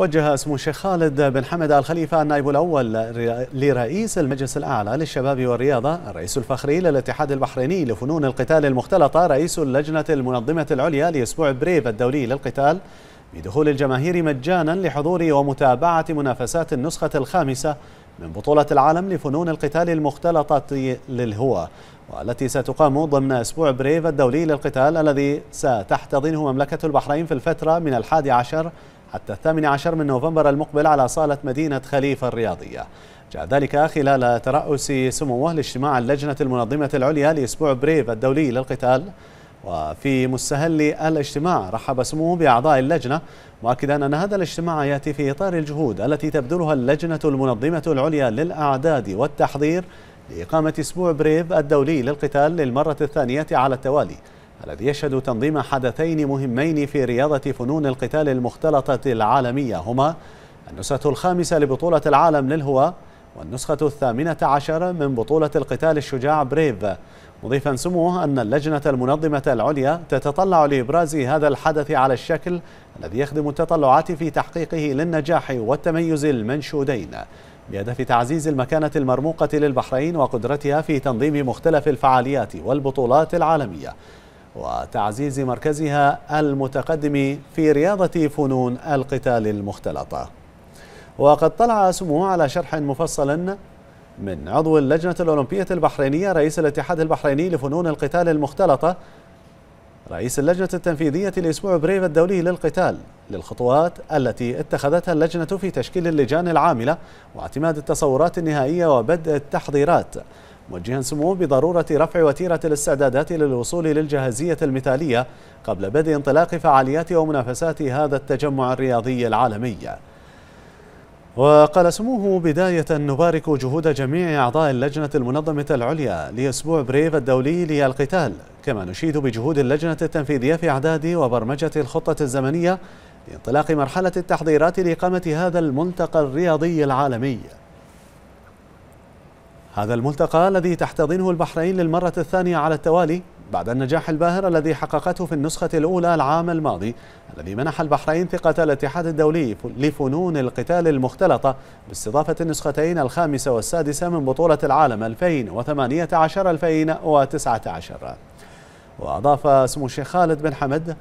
وجه اسم الشيخ خالد بن حمد آل خليفة النائب الأول لرئيس المجلس الأعلى للشباب والرياضة الرئيس الفخري للاتحاد البحريني لفنون القتال المختلطة رئيس اللجنة المنظمة العليا لأسبوع بريف الدولي للقتال بدخول الجماهير مجانا لحضور ومتابعة منافسات النسخة الخامسة من بطولة العالم لفنون القتال المختلطة للهوى والتي ستقام ضمن أسبوع بريف الدولي للقتال الذي ستحتضنه مملكة البحرين في الفترة من الحادي عشر حتى الثامن عشر من نوفمبر المقبل على صالة مدينة خليفة الرياضية جاء ذلك خلال ترأس سموه لاجتماع اللجنة المنظمة العليا لأسبوع بريف الدولي للقتال وفي مستهل الاجتماع رحب سموه بأعضاء اللجنة مؤكدا أن هذا الاجتماع يأتي في إطار الجهود التي تبذلها اللجنة المنظمة العليا للأعداد والتحضير لإقامة أسبوع بريف الدولي للقتال للمرة الثانية على التوالي الذي يشهد تنظيم حدثين مهمين في رياضة فنون القتال المختلطة العالمية هما النسخة الخامسة لبطولة العالم للهواء والنسخة الثامنة عشر من بطولة القتال الشجاع بريف مضيفا سموه أن اللجنة المنظمة العليا تتطلع لإبراز هذا الحدث على الشكل الذي يخدم التطلعات في تحقيقه للنجاح والتميز المنشودين بهدف تعزيز المكانة المرموقة للبحرين وقدرتها في تنظيم مختلف الفعاليات والبطولات العالمية وتعزيز مركزها المتقدم في رياضة فنون القتال المختلطة وقد طلع سمو على شرح مفصل من عضو اللجنة الأولمبية البحرينية رئيس الاتحاد البحريني لفنون القتال المختلطة رئيس اللجنة التنفيذية لأسبوع بريف الدولي للقتال للخطوات التي اتخذتها اللجنة في تشكيل اللجان العاملة واعتماد التصورات النهائية وبدء التحضيرات موجها سموه بضرورة رفع وتيرة الاستعدادات للوصول للجاهزية المثالية قبل بدء انطلاق فعاليات ومنافسات هذا التجمع الرياضي العالمي وقال سموه بداية نبارك جهود جميع أعضاء اللجنة المنظمة العليا لأسبوع بريف الدولي للقتال كما نشيد بجهود اللجنة التنفيذية في إعداد وبرمجة الخطة الزمنية لانطلاق مرحلة التحضيرات لإقامة هذا الملتقى الرياضي العالمي هذا الملتقى الذي تحتضنه البحرين للمرة الثانية على التوالي بعد النجاح الباهر الذي حققته في النسخة الأولى العام الماضي الذي منح البحرين ثقة الاتحاد الدولي لفنون القتال المختلطة باستضافة النسختين الخامسة والسادسة من بطولة العالم 2018-2019 وأضاف اسم الشيخ خالد بن حمد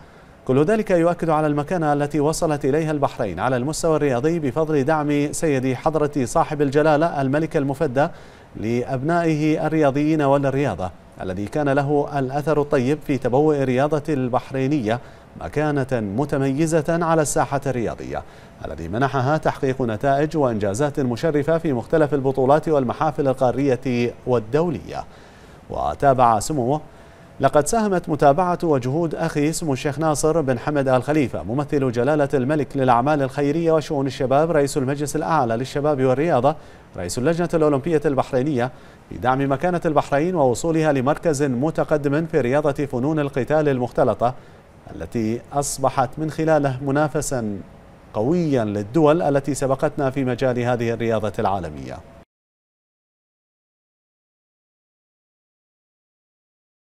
كل ذلك يؤكد على المكانة التي وصلت إليها البحرين على المستوى الرياضي بفضل دعم سيدي حضرة صاحب الجلالة الملك المفدى لأبنائه الرياضيين والرياضة الذي كان له الأثر الطيب في تبوء رياضة البحرينية مكانة متميزة على الساحة الرياضية الذي منحها تحقيق نتائج وإنجازات مشرفة في مختلف البطولات والمحافل القارية والدولية وتابع سموه لقد ساهمت متابعة وجهود أخي اسمه الشيخ ناصر بن حمد آل خليفة ممثل جلالة الملك للأعمال الخيرية وشؤون الشباب رئيس المجلس الأعلى للشباب والرياضة رئيس اللجنة الأولمبية البحرينية دعم مكانة البحرين ووصولها لمركز متقدم في رياضة فنون القتال المختلطة التي أصبحت من خلاله منافسا قويا للدول التي سبقتنا في مجال هذه الرياضة العالمية